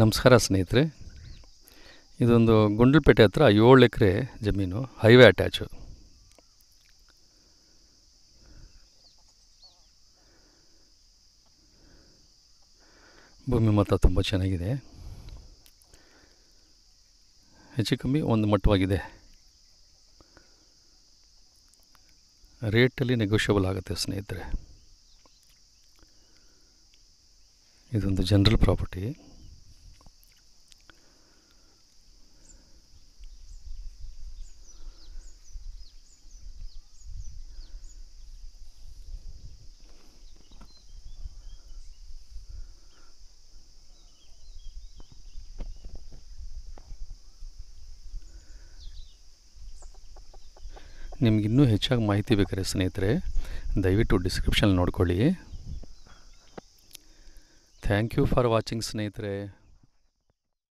ನಮಸ್ಕಾರ ಸ್ನೇಹಿತರೆ ಇದೊಂದು ಗುಂಡಲ್ಪೇಟೆ ಹತ್ರ ಏಳು ಎಕರೆ ಜಮೀನು ಹೈವೇ ಅಟ್ಯಾಚು ಭೂಮಿ ಮತ ತುಂಬ ಚೆನ್ನಾಗಿದೆ ಹೆಚ್ಚು ಕಮ್ಮಿ ಒಂದು ಮಟ್ಟವಾಗಿದೆ ರೇಟಲ್ಲಿ ನೆಗೋಷಿಯಬಲ್ ಆಗುತ್ತೆ ಸ್ನೇಹಿತರೆ ಇದೊಂದು ಜನರಲ್ ಪ್ರಾಪರ್ಟಿ ನಿಮಗಿನ್ನೂ ಹೆಚ್ಚಾಗಿ ಮಾಹಿತಿ ಬೇಕಾದ್ರೆ ಸ್ನೇಹಿತರೆ ದಯವಿಟ್ಟು ಡಿಸ್ಕ್ರಿಪ್ಷನ್ ನೋಡ್ಕೊಳ್ಳಿ ಥ್ಯಾಂಕ್ ಯು ಫಾರ್ ವಾಚಿಂಗ್ ಸ್ನೇಹಿತರೆ